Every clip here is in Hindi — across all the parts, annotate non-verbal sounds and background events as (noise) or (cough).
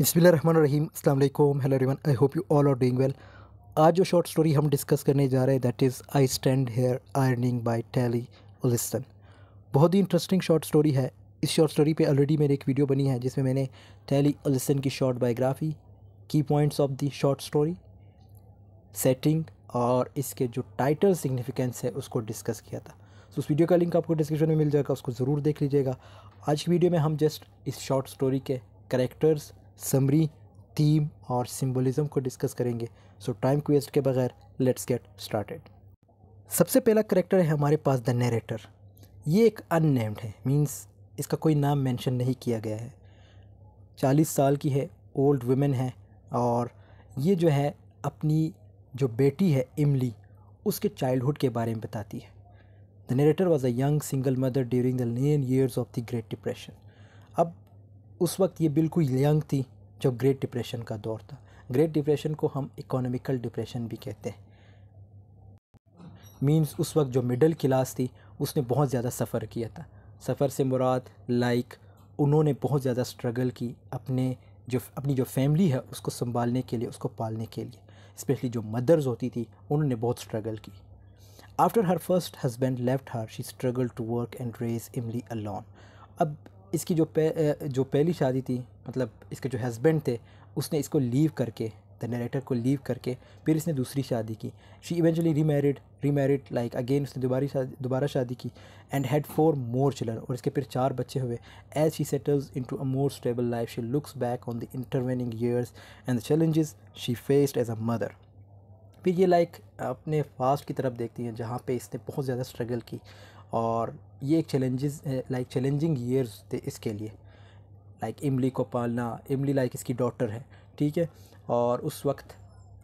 बसमीम अल्लाम hello everyone I hope you all are doing well आज जो शॉर्ट स्टोरी हम डिस्कस करने जा रहे हैं that is I stand here ironing by Tillie Olsen बहुत ही इंटरेस्टिंग शॉर्ट स्टोरी है इस शॉर्ट स्टोरी पे ऑलरेडी मेरी एक वीडियो बनी है जिसमें मैंने टैली लिस्टन की शॉर्ट बायोग्राफी की points of the short story setting और इसके जो टाइटल सिग्निफिकेंस है उसको डिस्कस किया था तो उस वीडियो का लिंक आपको डिस्क्रिप्शन में मिल जाएगा उसको ज़रूर देख लीजिएगा आज की वीडियो में हम जस्ट इस शॉर्ट स्टोरी के करेक्टर्स समरी थीम और सिम्बोलिज़म को डिस्कस करेंगे सो टाइम क्वेस्ट के बगैर लेट्स गेट स्टार्टेड सबसे पहला करेक्टर है हमारे पास द नरेटर ये एक अननेम्ड है मींस इसका कोई नाम मेंशन नहीं किया गया है चालीस साल की है ओल्ड वुमेन है और ये जो है अपनी जो बेटी है इमली उसके चाइल्डहुड के बारे में बताती है the narrator was a young single mother during the lean years of the Great Depression अब उस वक्त ये बिल्कुल यंग थी जब ग्रेट डिप्रेशन का दौर था ग्रेट डिप्रेशन को हम इकोनॉमिकल डिप्रेशन भी कहते हैं मीन्स उस वक्त जो मिडिल क्लास थी उसने बहुत ज़्यादा सफ़र किया था सफ़र से मुराद लाइक उन्होंने बहुत ज़्यादा स्ट्रगल की अपने जो अपनी जो फैमिली है उसको संभालने के लिए उसको पालने के लिए स्पेशली जो मदर्स होती थी उन्होंने बहुत स्ट्रगल की after her first husband left her she struggle to work and raise Emily alone अब इसकी जो पे, जो पहली शादी थी मतलब इसके जो हस्बैंड थे उसने इसको लीव करके द नरेटर को लीव करके फिर इसने दूसरी शादी की she eventually remarried like again उसने दोबारा शादी दोबारा शादी की and had four more children और इसके फिर चार बच्चे हुए as she settles into a more stable life she looks back on the intervening years and the challenges she faced as a mother फिर ये लाइक अपने फास्ट की तरफ देखती हैं जहाँ पे इसने बहुत ज़्यादा स्ट्रगल की और ये एक चैलेंजेस लाइक चैलेंजिंग ईयर्स थे इसके लिए लाइक इमली को पालना इमली लाइक इसकी डॉटर है ठीक है और उस वक्त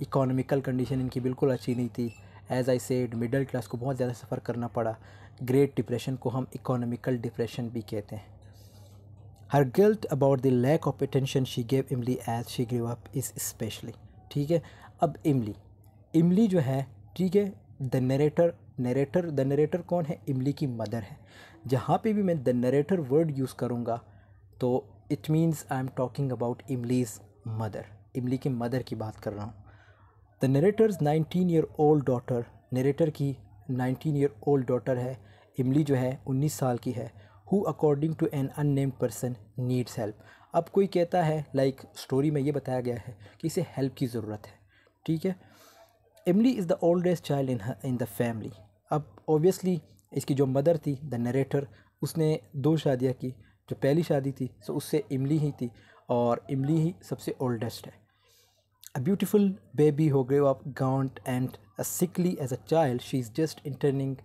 इकोनॉमिकल कंडीशन इनकी बिल्कुल अच्छी नहीं थी as I said middle class को बहुत ज़्यादा सफ़र करना पड़ा ग्रेट डिप्रेशन को हम इकोनॉमिकल डिप्रेशन भी कहते हैं her guilt about the lack of attention she gave Emily as she grew up is especially ठीक है अब इमली इमली जो है ठीक है the narrator narrator the narrator कौन है इमली की मदर है जहाँ पे भी मैं द नरेटर वर्ड यूज़ करूँगा तो it means I am talking about Emily's mother Emily की मदर की बात कर रहा हूँ the narrator's nineteen year old daughter narrator की नाइनटीन ईयर ओल्ड डॉटर है इमली जो है उन्नीस साल की है who according to an unnamed person needs help अब कोई कहता है लाइक like, स्टोरी में ये बताया गया है कि इसे हेल्प की ज़रूरत है ठीक है Emily is the oldest child in in the family अब ओबियसली इसकी जो मदर थी द नरेटर उसने दो शादियाँ की जो पहली शादी थी सो उससे इमली ही थी और इमली ही सबसे ओल्डेस्ट है अ ब्यूटिफुल बेबी हो गए up gaunt and a sickly as a child she is just entering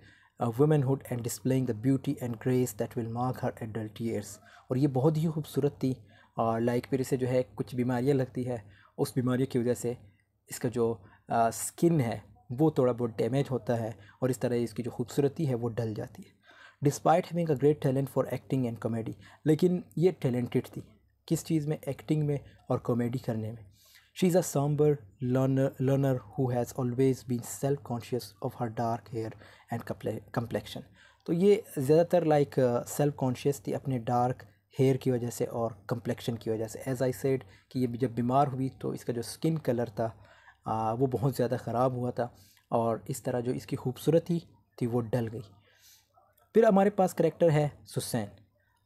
womanhood and displaying the beauty and grace that will mark her adult years और ये बहुत ही खूबसूरत थी और लाइक मेरे से जो है कुछ बीमारियाँ लगती है उस बीमारी की वजह से इसका जो स्किन है वो थोड़ा बहुत डैमेज होता है और इस तरह इसकी जो खूबसूरती है वो डल जाती है despite having a great talent for acting and comedy लेकिन ये टैलेंटेड थी किस चीज़ में एक्टिंग में और कॉमेडी करने में she is a somber learner learner who has always been self conscious of her dark hair and complexion तो ये ज़्यादातर लाइक सेल्फ कॉन्शियस थी अपने डार्क हेयर की वजह से और कम्प्लेक्शन की वजह से एज आई सेड कि ये जब बीमार हुई तो इसका जो स्किन कलर था आ, वो बहुत ज़्यादा ख़राब हुआ था और इस तरह जो इसकी खूबसूरती थी वो डल गई फिर हमारे पास करेक्टर है सुसैन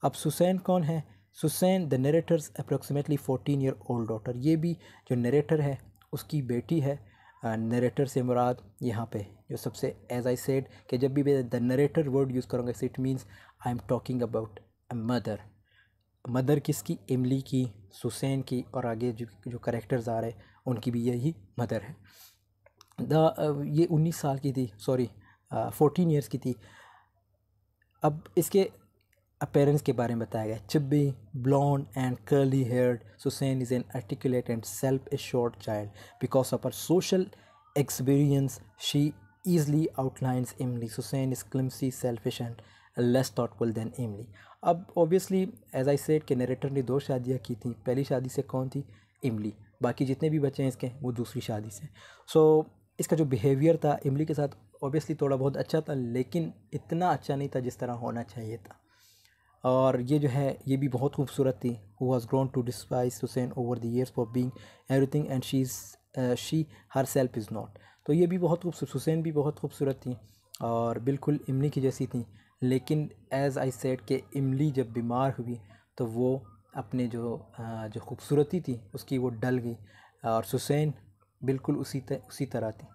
अब सुसैन कौन है Susan the narrator's approximately fourteen year old daughter ये भी जो नरेटर है उसकी बेटी है नरेटर से मुराद यहाँ पे जो सबसे एज आई सेड कि जब भी मैं द नरेटर वर्ड यूज़ करूँगा it means I am talking about a mother mother किसकी इमली की सुसैन की और आगे जो जो करेक्टर्स आ रहे हैं उनकी भी यही मदर है द ये उन्नीस साल की थी सॉरी फोर्टीन ईयर्स की थी अब इसके अपेरेंस के बारे में बताया गया chubby blonde and curly haired Susan is an articulate and self assured child because of her social experience she easily outlines Emily Susan is clumsy selfish and less thoughtful than Emily अब ओबियसली एज आई सेट के नरेटर ने दो शादियाँ की थी पहली शादी से कौन थी इमली बाकी जितने भी बच्चे हैं इसके वो दूसरी शादी से सो so, इसका जो बिहेवियर था इमली के साथ ओबियसली थोड़ा बहुत अच्छा था लेकिन इतना अच्छा नहीं था जिस तरह होना चाहिए था और ये जो है ये भी बहुत खूबसूरत थी who was grown to despise Susan over the years for being everything and she is she herself is not तो ये भी बहुत खूबसूरत हुसैन भी बहुत खूबसूरत थी और बिल्कुल इमली की जैसी थी लेकिन एज़ आई सेड के इमली जब बीमार हुई तो वो अपने जो जो खूबसूरती थी उसकी वो डल गई और सुसैन बिल्कुल उसी तर, उसी तरह थी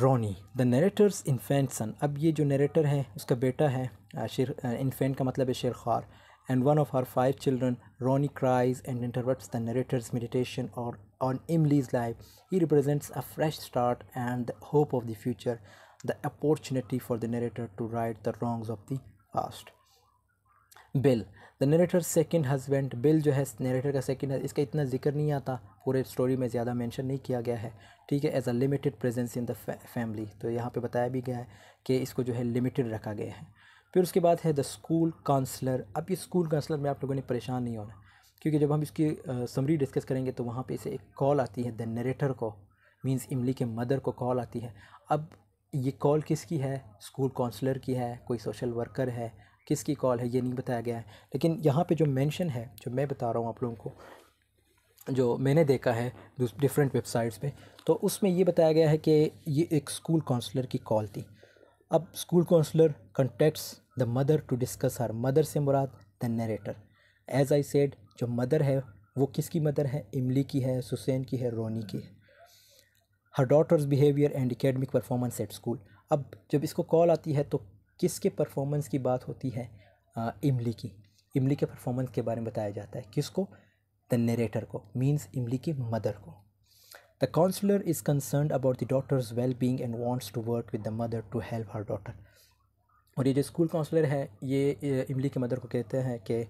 Ronnie the narrator's infant son अब ये जो नरेटर है उसका बेटा है शेर इन्फेंट का मतलब है शेर खार and one of her five children Ronnie cries and interrupts the narrator's meditation और on Emily's life he represents a fresh start and the hope of the future the opportunity for the narrator to right the wrongs of the past Bill the narrator second husband Bill जो है नरेटर का सेकेंड इसका इतना जिक्र नहीं आता पूरे स्टोरी में ज़्यादा मेंशन नहीं किया गया है ठीक है has a limited presence in the family तो यहाँ पे बताया भी गया है कि इसको जो है लिमिटेड रखा गया है फिर उसके बाद है द स्कूल काउंसलर अब ये स्कूल काउंसलर में आप लोगों ने परेशान नहीं होना क्योंकि जब हम इसकी समरी डिस्कस करेंगे तो वहाँ पे इसे एक कॉल आती है द नरेटर को मींस इमली के मदर को कॉल आती है अब ये कॉल किसकी है स्कूल काउंसलर की है कोई सोशल वर्कर है किसकी कॉल है ये नहीं बताया गया है लेकिन यहाँ पे जो मेंशन है जो मैं बता रहा हूँ आप लोगों को जो मैंने देखा है डिफरेंट वेबसाइट्स पे तो उसमें ये बताया गया है कि ये एक स्कूल काउंसलर की कॉल थी अब school counsellor contacts the mother to discuss her mother से मुराद the narrator as I said जो मदर है वो किसकी मदर है इमली की है सुसैन की है रोनी की है her daughter's behaviour and academic performance at school अब जब इसको कॉल आती है तो किसके परफॉर्मेंस की बात होती है आ, इमली की इमली के परफॉर्मेंस के बारे में बताया जाता है किसको द नरेटर को मीन्स इमली की मदर को the counsellor is concern about the daughter's well being and wants to work with the mother to help her daughter और ये जो स्कूल काउंसलर है ये इमली के मदर को कहते हैं कि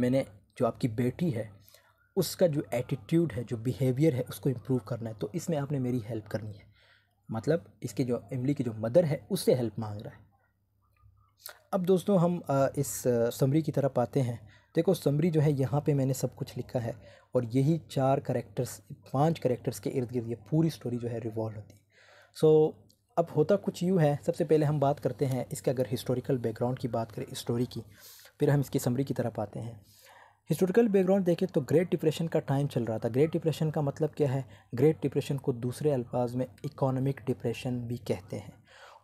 मैंने जो आपकी बेटी है उसका जो एटीट्यूड है जो बिहेवियर है उसको इम्प्रूव करना है तो इसमें आपने मेरी हेल्प करनी है मतलब इसके जो इमली की जो मदर है उससे हेल्प मांग रहा है अब दोस्तों हम इस समरी की तरफ आते हैं देखो समरी जो है यहाँ पे मैंने सब कुछ लिखा है और यही चार करेक्टर्स पांच करेक्टर्स के इर्द गिर्द ये पूरी स्टोरी जो है रिवॉल्व होती है सो so, अब होता कुछ यूँ है सबसे पहले हम बात करते हैं इसके अगर हिस्टोरिकल बैकग्राउंड की बात करें स्टोरी की फिर हम इसकी समरी की तरफ आते हैं हिस्टोरिकल बैकग्राउंड देखें तो ग्रेट डिप्रेशन का टाइम चल रहा था ग्रेट डिप्रेशन का मतलब क्या है ग्रेट डिप्रेशन को दूसरे अल्फाज में इकोनॉमिक डिप्रेशन भी कहते हैं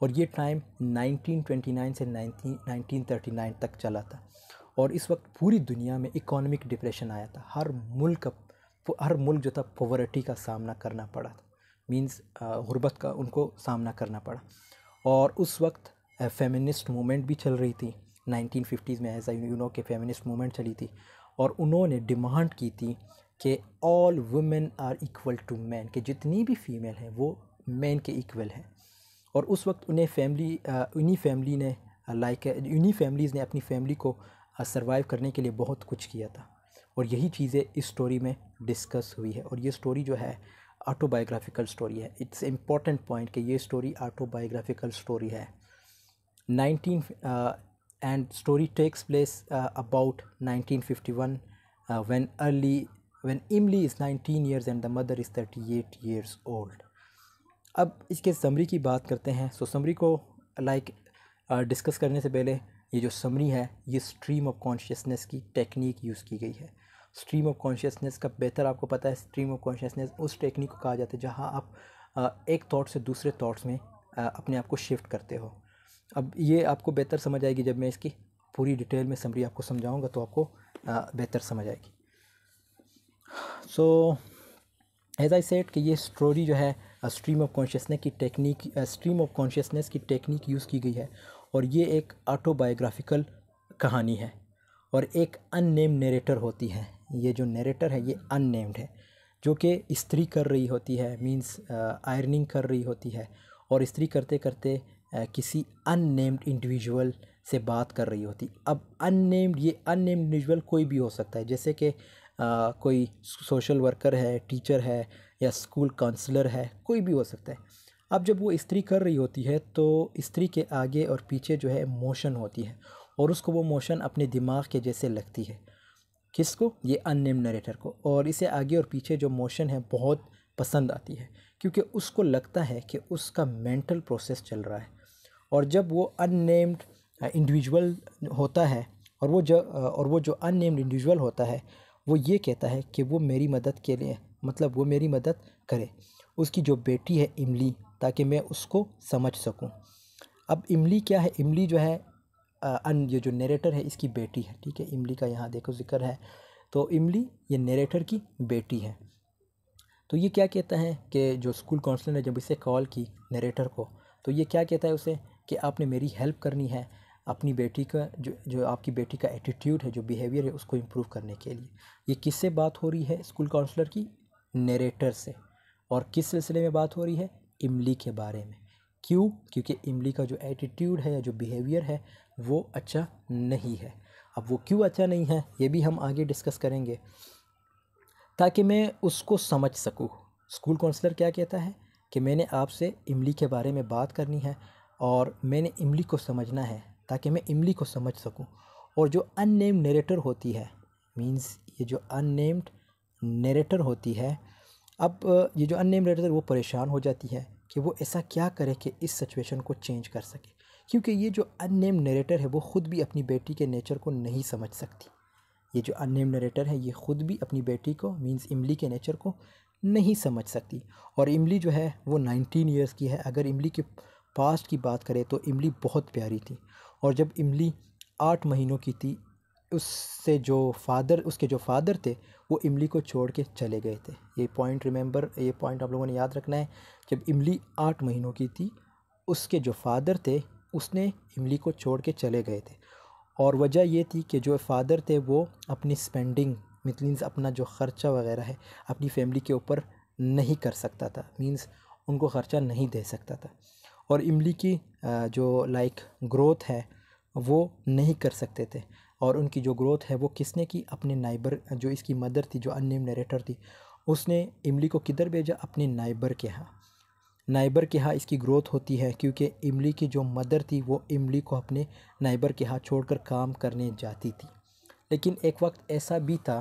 और ये टाइम 1929 से 19 1939 तक चला था और इस वक्त पूरी दुनिया में इकोनॉमिक डिप्रेशन आया था हर मुल्क हर मुल्क जो था पॉवर्टी का सामना करना पड़ा था मीन्स गुरबत का उनको सामना करना पड़ा और उस वक्त फेमिनिस्ट मूवमेंट भी चल रही थी 1950s में ऐसा यूनो के फेमिनिस्ट मूवमेंट चली थी और उन्होंने डिमांड की थी कि all women are equal to man के जितनी भी फीमेल हैं वो मैन के इक्वल हैं और उस वक्त उन्हें फैमिली उन्हीं फैमिली ने लाइक उन्हीं फैमिलीज़ ने अपनी फैमिली को सर्वाइव करने के लिए बहुत कुछ किया था और यही चीज़ें इस स्टोरी में डिस्कस हुई है और ये स्टोरी जो है ऑटोबायोग्राफिकल स्टोरी है इट्स इम्पॉर्टेंट पॉइंट कि ये स्टोरी ऑटोबायोग्राफिकल स्टोरी है nineteen and story takes place about nineteen fifty one uh, early early Emily is nineteen years and the mother is thirty eight years old अब इसके समरी की बात करते हैं सो समरी को लाइक डिस्कस uh, करने से पहले ये जो समरी है ये स्ट्रीम ऑफ कॉन्शियसनेस की टेक्निक यूज़ की गई है स्ट्रीम ऑफ कॉन्शियसनेस का बेहतर आपको पता है स्ट्रीम ऑफ कॉन्शियसनेस उस टेक्निक को कहा जाता है जहाँ आप uh, एक थाट से दूसरे थाट्स में uh, अपने आप को शिफ्ट करते हो अब ये आपको बेहतर समझ आएगी जब मैं इसकी पूरी डिटेल में समरी आपको समझाऊंगा तो आपको बेहतर समझ आएगी सो एज आई सेट कि ये स्टोरी जो है स्ट्रीम ऑफ कॉन्शियसनेस की टेक्निक स्ट्रीम ऑफ कॉन्शियसनेस की टेक्निक यूज़ की गई है और ये एक ऑटोबायोग्राफिकल कहानी है और एक अननेम नरेटर होती है ये जो नरेटर है ये अननेम्ड है जो कि स्त्री कर रही होती है मींस आयरनिंग uh, कर रही होती है और स्त्री करते करते uh, किसी किसी अननेम्ड इंडिविजुअल से बात कर रही होती अब अननेम्ड ये अननेम्ड इंडिविजुअल कोई भी हो सकता है जैसे कि uh, कोई सोशल वर्कर है टीचर है या स्कूल काउंसलर है कोई भी हो सकता है अब जब वो स्त्री कर रही होती है तो स्त्री के आगे और पीछे जो है मोशन होती है और उसको वो मोशन अपने दिमाग के जैसे लगती है किसको ये अननेम नरेटर को और इसे आगे और पीछे जो मोशन है बहुत पसंद आती है क्योंकि उसको लगता है कि उसका मेंटल प्रोसेस चल रहा है और जब वो अननेम्ड इंडिविजुअल होता है और वो जो और वो जो अननेम्ड इंडिविजुअल होता है वो ये कहता है कि वो मेरी मदद के लिए मतलब वो मेरी मदद करे उसकी जो बेटी है इमली ताकि मैं उसको समझ सकूँ अब इमली क्या है इमली जो है अन ये जो नरेटर है इसकी बेटी है ठीक है इमली का यहाँ देखो जिक्र है तो इमली ये नरेटर की बेटी है तो ये क्या कहता है कि जो स्कूल काउंसलर ने जब इसे कॉल की नरेटर को तो ये क्या कहता है उसे कि आपने मेरी हेल्प करनी है अपनी बेटी का जो जो आपकी बेटी का एटीट्यूड है जो बिहेवियर है उसको इम्प्रूव करने के लिए ये किससे बात हो रही है स्कूल काउंसलर की नरेटर से और किस सिलसिले में बात हो रही है इमली के बारे में क्यों क्योंकि इमली का जो एटीट्यूड है या जो बिहेवियर है वो अच्छा नहीं है अब वो क्यों अच्छा नहीं है ये भी हम आगे डिस्कस करेंगे ताकि मैं उसको समझ सकूँ स्कूल काउंसलर क्या कहता है कि मैंने आपसे इमली के बारे में बात करनी है और मैंने इमली को समझना है ताकि मैं इमली को समझ सकूं और जो अननेम्ड नरेटर होती है मींस ये जो अननेम्ड नरेटर होती है अब ये जो अननेम नरेटर वो परेशान हो जाती है कि वो ऐसा क्या करे कि इस सिचुएशन को चेंज कर सके क्योंकि ये जो अननेम नरेटर है वो ख़ुद भी अपनी बेटी के नेचर को नहीं समझ सकती ये जो अननेम नरेटर है ये ख़ुद भी अपनी बेटी को मींस इमली के नेचर को नहीं समझ सकती और इमली जो है वो नाइनटीन ईयर्स की है अगर इमली के पास्ट की बात करें तो इमली बहुत प्यारी थी और जब इमली आठ महीनों की थी उससे जो फादर उसके जो फादर थे वो इमली को छोड़ के चले गए थे ये पॉइंट रिमेंबर ये पॉइंट आप लोगों ने याद रखना है जब इमली आठ महीनों की थी उसके जो फादर थे उसने इमली को छोड़ के चले गए थे और वजह ये थी कि जो फादर थे वो अपनी स्पेंडिंग मीन्स अपना जो ख़र्चा वगैरह है अपनी फैमिली के ऊपर नहीं कर सकता था मीन्स उनको ख़र्चा नहीं दे सकता था और इमली की जो लाइक ग्रोथ है वो नहीं कर सकते थे और उनकी जो ग्रोथ है वो किसने की अपने नाइबर जो इसकी मदर थी जो अन्य नरेटर थी उसने इमली को किधर भेजा अपने नाइबर के यहाँ नाइबर के यहाँ इसकी ग्रोथ होती है क्योंकि इमली की जो मदर थी वो इमली को अपने नाइबर के यहाँ छोड़कर काम करने जाती थी लेकिन एक वक्त ऐसा भी था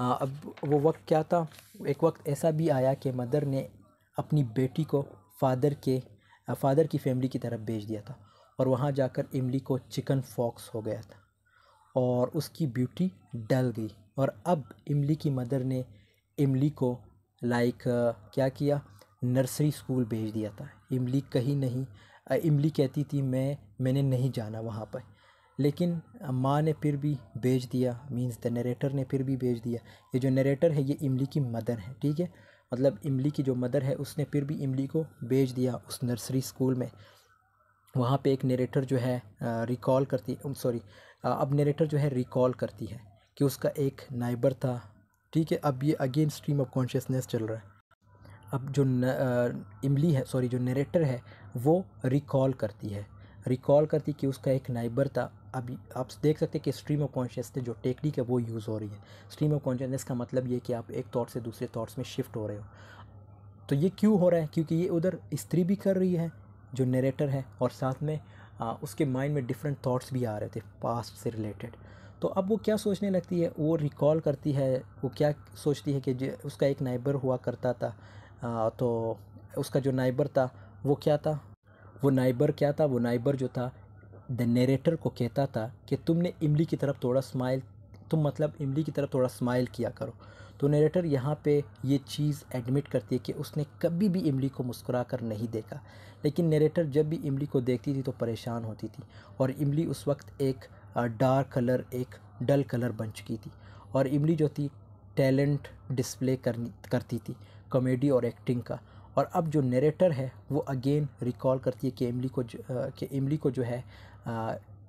आ, अब वो वक्त क्या था एक वक्त ऐसा भी आया कि मदर ने अपनी बेटी को फादर के फादर की फैमिली की तरफ भेज दिया था और वहाँ जाकर इमली को चिकन फॉक्स हो गया था और उसकी ब्यूटी डल गई और अब इमली की मदर ने इमली को लाइक क्या किया नर्सरी स्कूल भेज दिया था इमली कहीं नहीं इमली कहती थी मैं मैंने नहीं जाना वहाँ पर लेकिन माँ ने फिर भी भेज दिया मींस द नरेटर ने फिर भी भेज दिया ये जो नरेटर है ये इमली की मदर है ठीक है मतलब इमली की जो मदर है उसने फिर भी इमली को भेज दिया उस नर्सरी स्कूल में वहाँ पे एक नरेटर जो है रिकॉल करती सॉरी अब नरेटर जो है रिकॉल करती है कि उसका एक नाइबर था ठीक है अब ये अगेन स्ट्रीम ऑफ कॉन्शियसनेस चल रहा है अब जो न, आ, इमली है सॉरी जो नरेटर है वो रिकॉल करती है रिकॉल करती कि उसका एक नाइबर था अभी आप देख सकते हैं कि स्ट्रीम ऑफ कॉन्शियसनेस जो टेक्निक है वो यूज़ हो रही है स्ट्रीम ऑफ कॉन्शियसनेस का मतलब ये कि आप एक थॉट से दूसरे थॉट्स में शिफ्ट हो रहे हो तो ये क्यों हो रहा है क्योंकि ये उधर स्त्री भी कर रही है जो नरेटर है और साथ में आ, उसके माइंड में डिफरेंट थॉट्स भी आ रहे थे पास्ट से रिलेटेड तो अब वो क्या सोचने लगती है वो रिकॉल करती है वो क्या सोचती है कि उसका एक नाइबर हुआ करता था आ, तो उसका जो नाइबर था वो क्या था वो नाइबर क्या था वो नाइबर जो था द नरेटर को कहता था कि तुमने इमली की तरफ थोड़ा स्माइल तुम मतलब इमली की तरफ थोड़ा स्माइल किया करो तो नरेटर यहाँ पे ये चीज़ एडमिट करती है कि उसने कभी भी इमली को मुस्कुरा कर नहीं देखा लेकिन नरेटर जब भी इमली को देखती थी तो परेशान होती थी और इमली उस वक्त एक डार्क कलर एक डल कलर बन चुकी थी और इमली जो थी टैलेंट डिस्प्ले करती थी कॉमेडी और एक्टिंग का और अब जो नरेटर है वो अगेन रिकॉल करती है कि इमली को कि इमली को जो है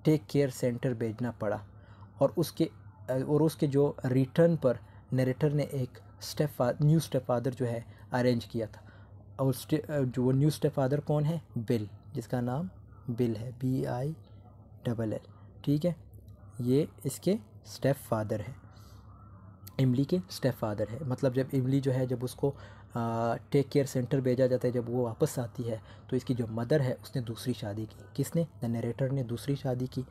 टेक केयर सेंटर भेजना पड़ा और उसके और उसके जो रिटर्न पर नरेटर ने एक स्टेप न्यू स्टेप फादर जो है अरेंज किया था और जो वो न्यू स्टेप फादर कौन है बिल जिसका नाम बिल है बी आई डबल एल ठीक है ये इसके स्टेप फादर है इमली के स्टेप फादर है मतलब जब इमली जो है जब उसको टेक केयर सेंटर भेजा जाता है जब वो वापस आती है तो इसकी जो मदर है उसने दूसरी शादी की किसने द नरेटर ने दूसरी शादी की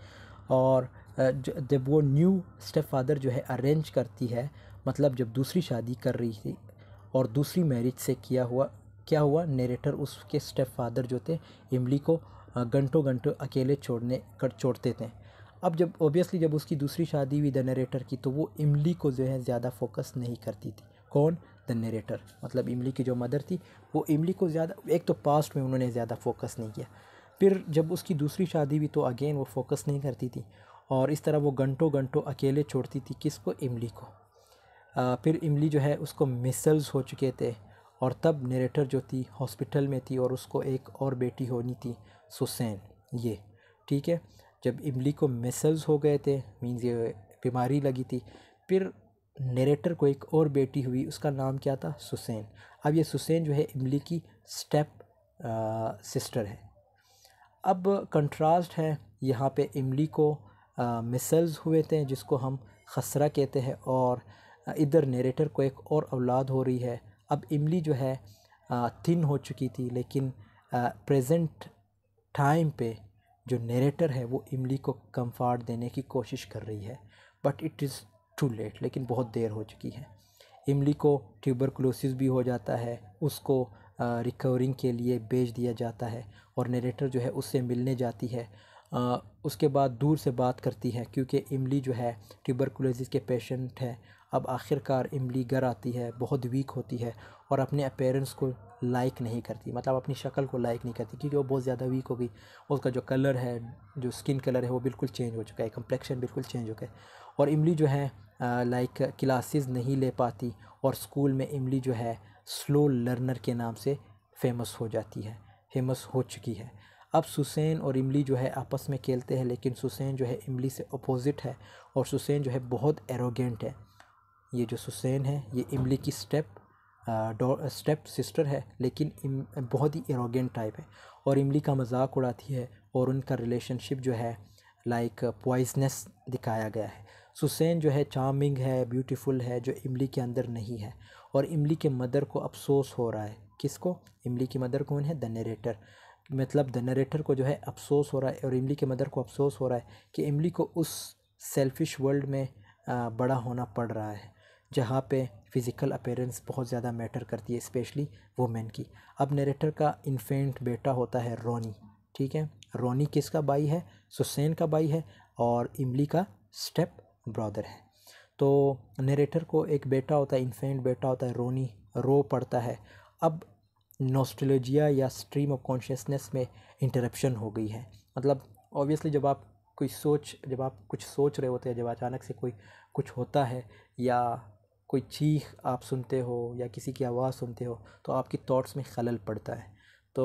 और जब वो न्यू स्टेप फादर जो है अरेंज करती है मतलब जब दूसरी शादी कर रही थी और दूसरी मैरिज से किया हुआ क्या हुआ नरेटर उसके स्टेप फादर जो थे इमली को घंटों घंटों अकेले छोड़ने कर छोड़ते थे अब जब ओबियसली जब उसकी दूसरी शादी हुई द नरेटर की तो वो इमली को जो है ज़्यादा फोकस नहीं करती थी कौन द नरेटर मतलब इमली की जो मदर थी वो इमली को ज़्यादा एक तो पास्ट में उन्होंने ज़्यादा फोकस नहीं किया फिर जब उसकी दूसरी शादी हुई तो अगेन वो फोकस नहीं करती थी और इस तरह वो घंटों घंटों अकेले छोड़ती थी किसको इमली को आ, फिर इमली जो है उसको मिसल्स हो चुके थे और तब नरेटर जो थी हॉस्पिटल में थी और उसको एक और बेटी होनी थी सुसैन ये ठीक है जब इमली को मिसल्स हो गए थे मीन्स ये बीमारी लगी थी फिर नरेटर को एक और बेटी हुई उसका नाम क्या था सुसैन अब ये सुसैन जो है इमली की स्टेप आ, सिस्टर है अब कंट्रास्ट है यहाँ पे इमली को मिसल्स हुए थे जिसको हम खसरा कहते हैं और इधर नेरेटर को एक और औलाद हो रही है अब इमली जो है थिन हो चुकी थी लेकिन प्रेजेंट टाइम पे जो नेरेटर है वो इमली को कंफर्ट देने की कोशिश कर रही है but it is too late लेकिन बहुत देर हो चुकी है इमली को क्लोसिस भी हो जाता है उसको रिकवरिंग के लिए भेज दिया जाता है और नरेटर जो है उससे मिलने जाती है उसके बाद दूर से बात करती है क्योंकि इमली जो है ट्यूबरकुलोसिस के पेशेंट है अब आखिरकार इमली घर आती है बहुत वीक होती है और अपने अपेरेंस को लाइक नहीं करती मतलब अपनी शक्ल को लाइक नहीं करती क्योंकि वो बहुत ज़्यादा वीक हो गई उसका जो कलर है जो स्किन कलर है वो बिल्कुल चेंज हो चुका है कम्प्लेक्शन बिल्कुल चेंज हो गया और इमली जो है लाइक क्लासेस नहीं ले पाती और स्कूल में इमली जो है स्लो लर्नर के नाम से फेमस हो जाती है फेमस हो चुकी है अब सुसैन और इमली जो है आपस में खेलते हैं लेकिन सुसैन जो है इमली से अपोज़िट है और सुसैन जो है बहुत एरोगेंट है ये जो सुसैन है ये इमली की स्टेप स्टेप सिस्टर है लेकिन बहुत ही एरोगेंट टाइप है और इमली का मजाक उड़ाती है और उनका रिलेशनशिप जो है लाइक पॉइजनस दिखाया गया है सुसैन जो है चार्मिंग है ब्यूटीफुल है जो इमली के अंदर नहीं है और इमली के मदर को अफसोस हो रहा है किसको इमली की मदर कौन है द नरेटर मतलब द नरेटर को जो है अफसोस हो रहा है और इमली के मदर को अफसोस हो रहा है कि इमली को उस सेल्फिश वर्ल्ड में बड़ा होना पड़ रहा है जहाँ पे फ़िज़िकल अपेरेंस बहुत ज़्यादा मैटर करती है स्पेशली वोमेन की अब नरेटर का इन्फेंट बेटा होता है रोनी ठीक है रोनी किसका बाई है सुसैन का बाई है और इमली का स्टेप ब्रदर हैं तो नरेटर को एक बेटा होता है इन्फेंट बेटा होता है रोनी रो पड़ता है अब नोस्टोलोजिया या स्ट्रीम ऑफ कॉन्शियसनेस में इंटरप्शन हो गई है मतलब ऑब्वियसली जब आप कोई सोच जब आप कुछ सोच रहे होते हैं जब अचानक से कोई कुछ होता है या कोई चीख आप सुनते हो या किसी की आवाज़ सुनते हो तो आपकी थॉट्स में खलल पड़ता है तो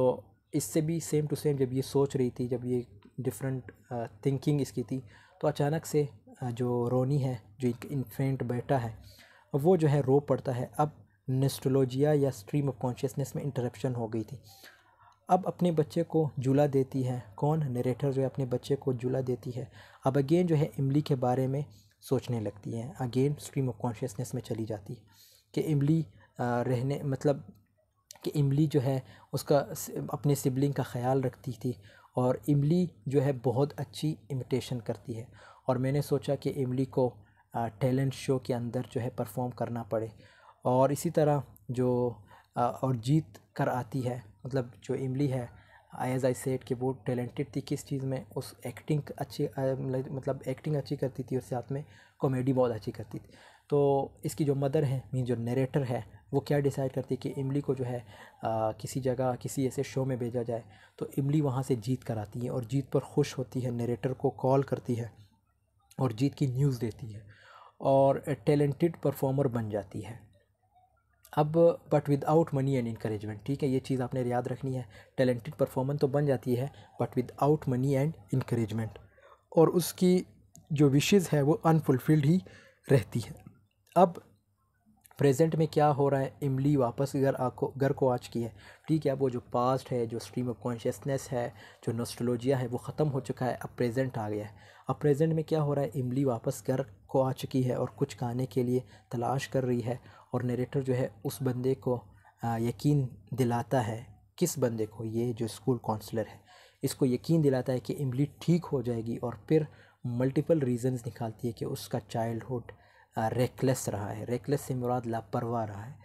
इससे भी सेम टू सेम जब ये सोच रही थी जब ये डिफरेंट थिंकिंग इसकी थी तो अचानक से जो रोनी है जो एक इन्फेंट बेटा है वो जो है रो पड़ता है अब नेस्ट्रोलोजिया या स्ट्रीम ऑफ कॉन्शियसनेस में इंटरप्शन हो गई थी अब अपने बच्चे को जुला देती है कौन नरेटर जो है अपने बच्चे को जुला देती है अब अगेन जो है इमली के बारे में सोचने लगती है अगेन स्ट्रीम ऑफ कॉन्शियसनेस में चली जाती है कि इमली रहने मतलब कि इमली जो है उसका अपने सिबलिंग का ख्याल रखती थी और इमली जो है बहुत अच्छी इमिटेशन करती है और मैंने सोचा कि इमली को टैलेंट शो के अंदर जो है परफॉर्म करना पड़े और इसी तरह जो और जीत कर आती है मतलब जो इमली है एज आई सेट कि वो टैलेंटेड थी किस चीज़ में उस एक्टिंग अच्छी मतलब एक्टिंग मतलब अच्छी करती थी और साथ में कॉमेडी बहुत अच्छी करती थी तो इसकी जो मदर है मीन जो नरेटर है वो क्या डिसाइड करती है कि इमली को जो है आ, किसी जगह किसी ऐसे शो में भेजा जाए तो इमली वहाँ से जीत कर आती है और जीत पर खुश होती है नरेटर को कॉल करती है और जीत की न्यूज़ देती है और टैलेंटेड परफॉर्मर बन जाती है अब but without money and encouragement ठीक है ये चीज़ आपने याद रखनी है टैलेंटेड परफॉर्मर तो बन जाती है but without money and encouragement और उसकी जो विशेज़ है वो अनफुलफिल्ड ही रहती है अब प्रेजेंट में क्या हो रहा है इमली वापस घर आपको घर को आज की है ठीक है अब वो जो पास्ट है जो स्ट्रीम ऑफ कॉन्शियसनेस है जो नोस्टोलॉजिया है वो ख़त्म हो चुका है अब प्रेजेंट आ गया है अब प्रेजेंट में क्या हो रहा है इमली वापस घर को आ चुकी है और कुछ खाने के लिए तलाश कर रही है और नरेटर जो है उस बंदे को यकीन दिलाता है किस बंदे को ये जो स्कूल काउंसलर है इसको यकीन दिलाता है कि इमली ठीक हो जाएगी और फिर मल्टीपल रीजंस निकालती है कि उसका चाइल्डहुड रेकलेस रहा है रेकलेस से मुराद लापरवाह रहा है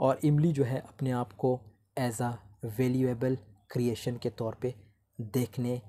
और इमली जो है अपने आप को एज़ आ वैल्यूएबल क्रिएशन के तौर पे देखने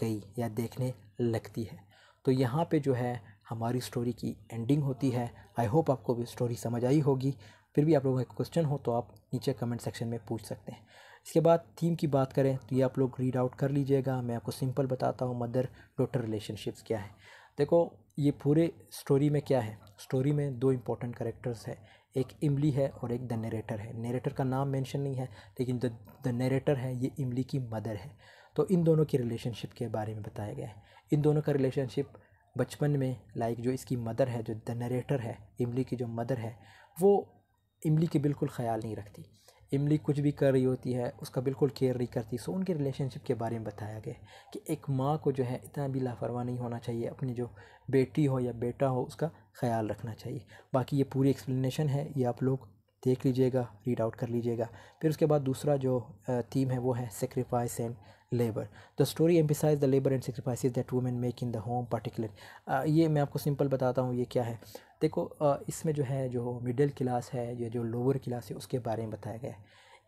गई या देखने लगती है तो यहाँ पे जो है हमारी स्टोरी की एंडिंग होती है आई होप आपको भी स्टोरी समझ आई होगी फिर भी आप लोगों का क्वेश्चन हो तो आप नीचे कमेंट सेक्शन में पूछ सकते हैं इसके बाद थीम की बात करें तो ये आप लोग रीड आउट कर लीजिएगा मैं आपको सिंपल बताता हूँ मदर डॉटर रिलेशनशिप्स क्या है देखो ये पूरे स्टोरी में क्या है स्टोरी में दो इम्पॉर्टेंट करेक्टर्स है एक इमली है और एक द नरेटर है नरेटर का नाम मेंशन नहीं है लेकिन द द नरेटर है ये इमली की मदर है तो इन दोनों की रिलेशनशिप के बारे में बताया गया है इन दोनों का रिलेशनशिप बचपन में लाइक जो इसकी मदर है जो द नरेटर है इमली की जो मदर है वो इमली के बिल्कुल ख्याल नहीं रखती इमली कुछ भी कर रही होती है उसका बिल्कुल केयर नहीं करती सो उनके रिलेशनशिप के बारे में बताया गया कि एक माँ को जो है इतना भी लापरवाह नहीं होना चाहिए अपनी जो बेटी हो या बेटा हो उसका ख्याल रखना चाहिए बाकी ये पूरी एक्सप्लेनेशन है ये आप लोग देख लीजिएगा रीड आउट कर लीजिएगा फिर उसके बाद दूसरा जो थीम है वो है sacrifice and labour the story emphasises the labour and sacrifices that women make in the home particular ये मैं आपको सिंपल बताता हूँ ये क्या है देखो इसमें जो है जो मिडिल क्लास है या जो लोअर क्लास है उसके बारे में बताया गया है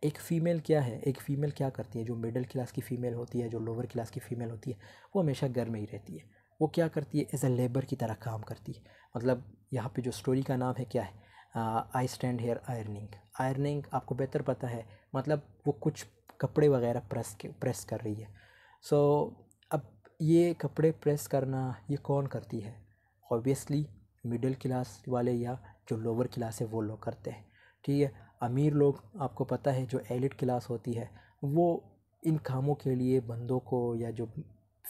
एक फ़ीमेल क्या है एक फ़ीमेल क्या करती है जो मिडिल क्लास की फ़ीमेल होती है जो लोअर क्लास की फ़ीमेल होती है वो हमेशा घर में ही रहती है वो क्या करती है एज अ लेबर की तरह काम करती है मतलब यहाँ पे जो स्टोरी का नाम है क्या है I stand here ironing ironing आपको बेहतर पता है मतलब वो कुछ कपड़े वगैरह प्रेस के प्रेस कर रही है सो so, अब ये कपड़े प्रेस करना ये कौन करती है ऑब्वियसली मिडिल क्लास वाले या जो लोअर क्लास है वो लोग करते हैं ठीक है अमीर लोग आपको पता है जो एलिट क्लास होती है वो इन कामों के लिए बंदों को या जो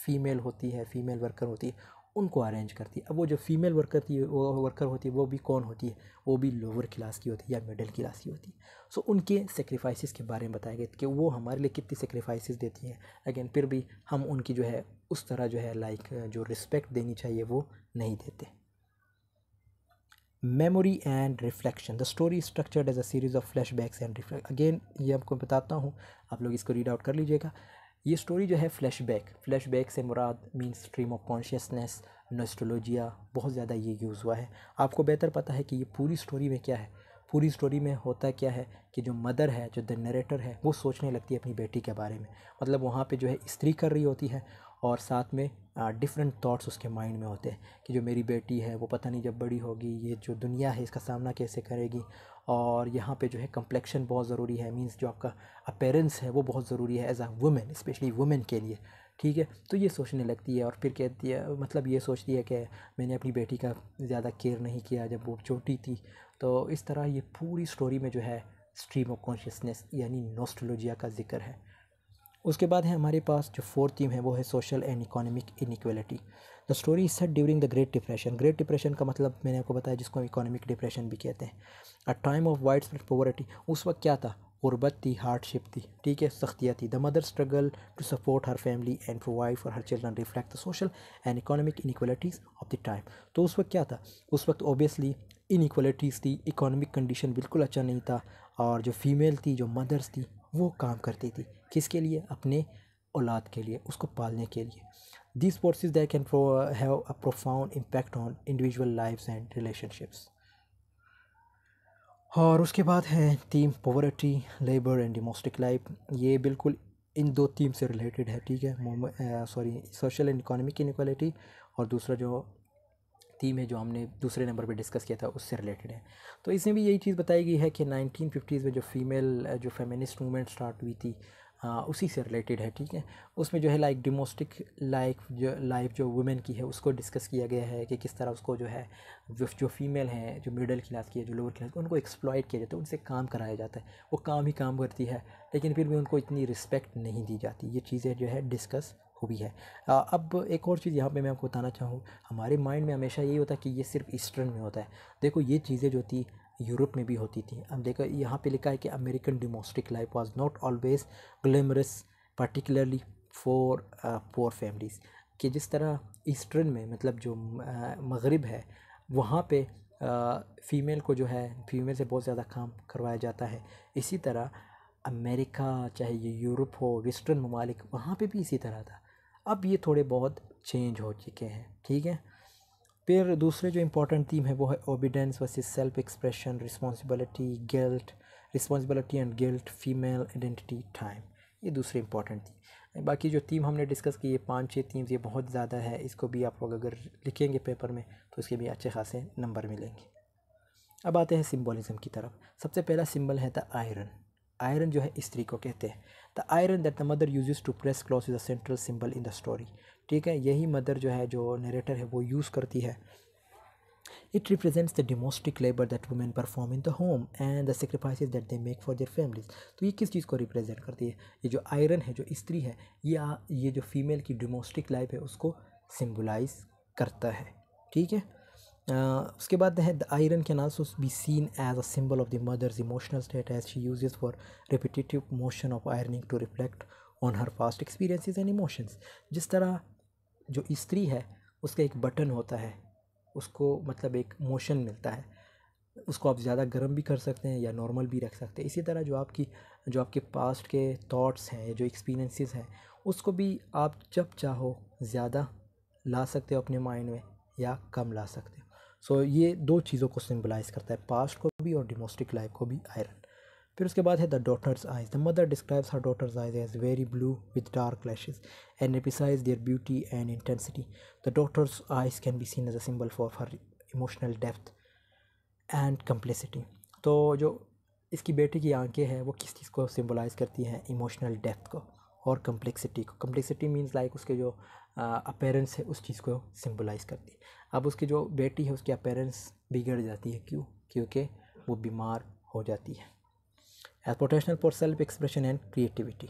फीमेल होती है फीमेल वर्कर होती है उनको अरेंज करती है अब वो जो फीमेल वर्कर थी वो वर्कर होती है वो भी कौन होती है वो भी लोअर क्लास की होती है या मिडिल क्लास की होती है सो so, उनके सेक्रीफाइसिस के बारे में बताया गया कि वो हमारे लिए कितनी सेक्रीफाइसेस देती हैं लेकिन फिर भी हम उनकी जो है उस तरह जो है लाइक जो रिस्पेक्ट देनी चाहिए वो नहीं देते memory and reflection the story structured as a series of flashbacks and reflect again ये आपको बताता हूँ आप लोग इसको रीड आउट कर लीजिएगा ये स्टोरी जो है फ्लैशबैक फ्लैशबैक से मुराद mean stream of consciousness nostalgia बहुत ज़्यादा ये यूज़ हुआ है आपको बेहतर पता है कि ये पूरी स्टोरी में क्या है पूरी स्टोरी में होता क्या है कि जो मदर है जो द नरेटर है वो सोचने लगती है अपनी बेटी के बारे में मतलब वहाँ पे जो है स्त्री कर रही होती है और साथ में डिफरेंट थॉट्स उसके माइंड में होते हैं कि जो मेरी बेटी है वो पता नहीं जब बड़ी होगी ये जो दुनिया है इसका सामना कैसे करेगी और यहाँ पे जो है कम्प्लेक्शन बहुत ज़रूरी है मींस जो आपका अपेरेंस है वो बहुत ज़रूरी है as a women especially women के लिए ठीक है तो ये सोचने लगती है और फिर कहती है मतलब ये सोचती है कि मैंने अपनी बेटी का ज़्यादा केयर नहीं किया जब वो छोटी थी तो इस तरह ये पूरी स्टोरी में जो है स्ट्रीम ऑफ कॉन्शियसनेस यानी नोस्टोलॉजिया का जिक्र है उसके बाद है हमारे पास जो फोर्थ थीम है वो है social and economic inequality the story is set during the Great Depression Great Depression का मतलब मैंने आपको बताया जिसको इकोनॉमिक डिप्रेशन भी कहते हैं a time of widespread poverty उस वक्त क्या था गुर्बत थी हार्डशिप थी ठीक है सख्तियाँ थी the mother struggle to support her family and provide for her children reflect the social and economic inequalities of the time तो उस वक्त क्या था उस वक्त ओबियसली इनिक्वलिटीज़ थी इकोनॉमिक कंडीशन बिल्कुल अच्छा नहीं था और जो फीमेल थी जो मदर्स थी वो काम करती थी किसके लिए अपने औलाद के लिए उसको पालने के लिए this forces that can have a a impact on on life and relationships और उसके बाद है theme poverty labour and domestic life ये बिल्कुल इन दो थीम से रिलेटेड है ठीक है sorry social and economic inequality और दूसरा जो थीम है जो हमने दूसरे नंबर पे डिस्कस किया था उससे रिलेटेड है तो इसमें भी यही चीज़ बताई गई है कि नाइनटीन फिफ्टीज़ में जो फीमेल जो फेमिनिस्ट मूवमेंट स्टार्ट हुई थी हाँ, उसी से रिलेटेड है ठीक है उसमें जो है लाइक डिमोस्टिक लाइफ जो लाइफ जो वुमेन की है उसको डिस्कस किया गया है कि किस तरह उसको जो है जो जो फीमेल हैं जो मिडिल क्लास की है जो लोअर क्लास की उनको एक्सप्लॉयट किया जाता है उनसे काम कराया जाता है वो काम ही काम करती है लेकिन फिर भी उनको इतनी रिस्पेक्ट नहीं दी जाती ये चीज़ें जो है डिस्कस हुई है आ, अब एक और चीज़ यहाँ पे मैं आपको बताना चाहूँ हमारे माइंड में हमेशा यही होता है कि ये सिर्फ ईस्टर्न में होता है देखो ये चीज़ें जो थी यूरोप में भी होती थी अब देखो यहाँ पे लिखा है कि American domestic life was not always glamorous particularly for poor families कि जिस तरह ईस्टर्न में मतलब जो uh, मगरब है वहाँ पे फ़ीमेल uh, को जो है फीमेल से बहुत ज़्यादा काम करवाया जाता है इसी तरह अमेरिका चाहे ये यूरोप हो वेस्टर्न ममालिक वहाँ पे भी इसी तरह था अब ये थोड़े बहुत चेंज हो चुके हैं ठीक है फिर दूसरे जो इम्पोर्टेंट थीम है वो है obedience versus self expression responsibility guilt responsibility and guilt female identity time ये दूसरे इंपॉर्टेंट थीम बाकी जो थीम हमने डिस्कस की ये पाँच छः थीम्स ये बहुत ज़्यादा है इसको भी आप लोग अगर लिखेंगे पेपर में तो इसके भी अच्छे खासे नंबर मिलेंगे अब आते हैं सिम्बोलिज़म की तरफ सबसे पहला सिम्बल है द आयरन आयरन जो है स्त्री को कहते हैं the iron that the mother use to press cloth is a central symbol in the story ठीक है यही मदर जो है जो नरेटर है वो यूज़ करती है it represents the domestic labour that women perform in the home and the sacrifice that they make for their families तो ये किस चीज़ को रिप्रेजेंट करती है ये जो आयरन है जो स्त्री है ये आ, ये जो फीमेल की डोमेस्टिक लाइफ है उसको सिम्बलाइज करता है ठीक है Uh, उसके बाद है the iron can also be seen as a symbol of the mother's emotional state as she uses for repetitive motion of ironing to reflect on her past experiences and emotions जिस तरह जो स्त्री है उसका एक बटन होता है उसको मतलब एक मोशन मिलता है उसको आप ज़्यादा गर्म भी कर सकते हैं या नॉर्मल भी रख सकते हैं इसी तरह जो आपकी जो आपके पास्ट के थॉट्स हैं जो एक्सपीरियंसेस हैं उसको भी आप जब चाहो ज़्यादा ला सकते हो अपने माइंड में या कम ला सकते हो सो so, ये दो चीज़ों को सिम्बलाइज़ करता है पास्ट को भी और डोमेस्टिक लाइफ को भी आयरन फिर उसके बाद है the daughter's eyes the mother describes her daughter's eyes as very blue with dark lashes and emphasises their beauty and intensity the daughter's eyes can be seen as a symbol for her emotional depth and complexity तो जो इसकी बेटी की आंखें हैं वो किस चीज़ को सिम्बलाइज़ करती हैं इमोशनल डेप्थ को और कम्प्लेक्सिटी को कम्प्लेक्सिटी मीन्स लाइक उसके जो अपेरेंस है उस चीज़ को सिम्बलाइज़ करती है अब उसकी जो बेटी है उसकी अपेरेंस बिगड़ जाती है क्यों क्योंकि वो बीमार हो जाती है as potential for self expression and creativity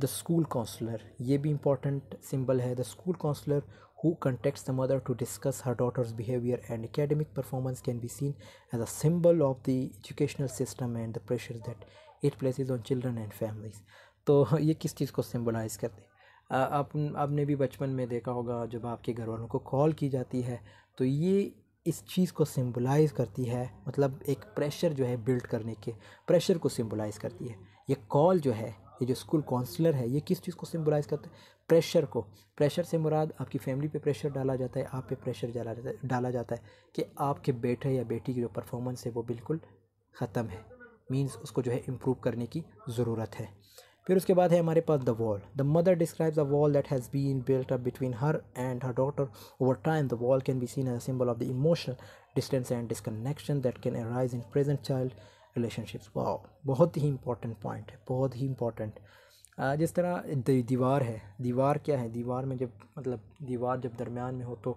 the school counsellor ये भी इंपॉर्टेंट सिंबल है the school counsellor who contact the mother to discuss her daughter's behaviour and academic performance can be seen as a symbol of the educational system and the pressure that it places on children and families तो (laughs) ये किस चीज़ को सिम्बलाइज करते आप आपने भी बचपन में देखा होगा जब आपके घर वालों को कॉल की जाती है तो ये इस चीज़ को सिम्बलाइज़ करती है मतलब एक प्रेशर जो है बिल्ड करने के प्रेशर को सिम्बलाइज़ करती है ये कॉल जो है ये जो स्कूल काउंसलर है ये किस चीज़ को सिम्बलाइज़ करता है प्रेशर को प्रेशर से मुराद आपकी फैमिली पे प्रेशर डाला जाता है आप पे प्रेशर डाला जाता है डाला जाता है कि आपके बेटे या बेटी की जो परफॉर्मेंस है वो बिल्कुल ख़त्म है मीन्स उसको जो है इम्प्रूव करने की ज़रूरत है फिर उसके बाद है हमारे पास the wall the mother describes the wall that has been built up between her and her daughter over time the wall can be seen as symbol of the emotional distance and disconnection that can arise in present child relationships wow बहुत ही इंपॉर्टेंट पॉइंट है बहुत ही इंपॉर्टेंट जिस तरह दीवार है दीवार क्या है दीवार में जब मतलब दीवार जब दरमियान में हो तो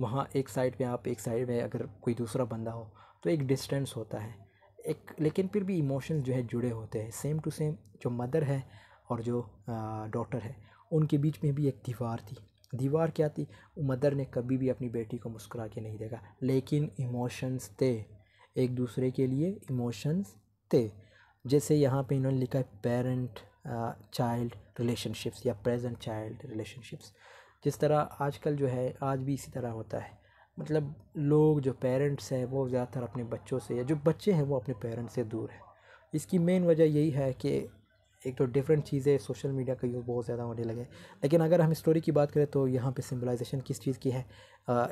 वहाँ एक साइड पे आप एक साइड में अगर कोई दूसरा बंदा हो तो एक डिस्टेंस होता है एक लेकिन फिर भी इमोशंस जो है जुड़े होते हैं सेम टू सेम जो मदर है और जो डॉटर है उनके बीच में भी एक दीवार थी दीवार क्या थी मदर ने कभी भी अपनी बेटी को मुस्कुरा के नहीं देखा लेकिन इमोशंस थे एक दूसरे के लिए इमोशंस थे जैसे यहाँ पे इन्होंने लिखा है पेरेंट चाइल्ड रिलेशनशिप्स या प्रेजेंट चाइल्ड रिलेशनशिप्स जिस तरह आजकल जो है आज भी इसी तरह होता है मतलब लोग जो पेरेंट्स हैं वो ज़्यादातर अपने बच्चों से या जो बच्चे हैं वो अपने पेरेंट्स से दूर हैं इसकी मेन वजह यही है कि एक तो डिफरेंट चीज़ें सोशल मीडिया का यूज़ बहुत ज़्यादा होने लगे लेकिन अगर हम स्टोरी की बात करें तो यहाँ पे सिम्बलाइजेशन किस चीज़ की है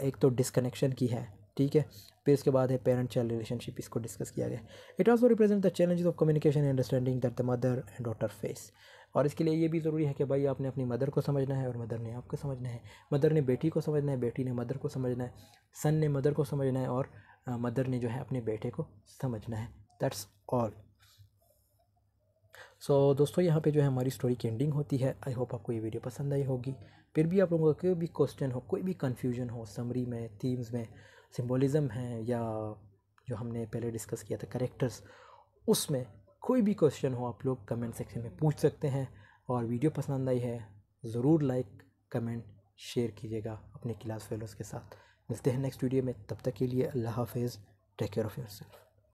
एक तो डिसकनेक्शन की है ठीक है फिर इसके बाद है पेरेंट चाइल्ड रिलेशनशिप इसको डिस्कस किया गया it also represent the challenges of communication understanding that the mother and daughter face और इसके लिए ये भी ज़रूरी है कि भाई आपने अपनी मदर को समझना है और मदर ने आपको समझना है मदर ने बेटी को समझना है बेटी ने मदर को समझना है सन ने मदर को समझना है और मदर ने जो है अपने बेटे को समझना है दैट्स ऑल सो so, दोस्तों यहाँ पे जो है हमारी स्टोरी की एंडिंग होती है आई होप आपको ये वीडियो पसंद आई होगी फिर भी आप लोगों का कोई भी क्वेश्चन हो कोई भी कन्फ्यूजन हो समरी में थीम्स में सिम्बोलिज़म है या जो हमने पहले डिस्कस किया था करेक्टर्स उसमें कोई भी क्वेश्चन हो आप लोग कमेंट सेक्शन में पूछ सकते हैं और वीडियो पसंद आई है ज़रूर लाइक कमेंट शेयर कीजिएगा अपने क्लास फेलोज़ के साथ मिलते हैं नेक्स्ट वीडियो में तब तक के लिए अल्लाह हाफिज़ take care of your self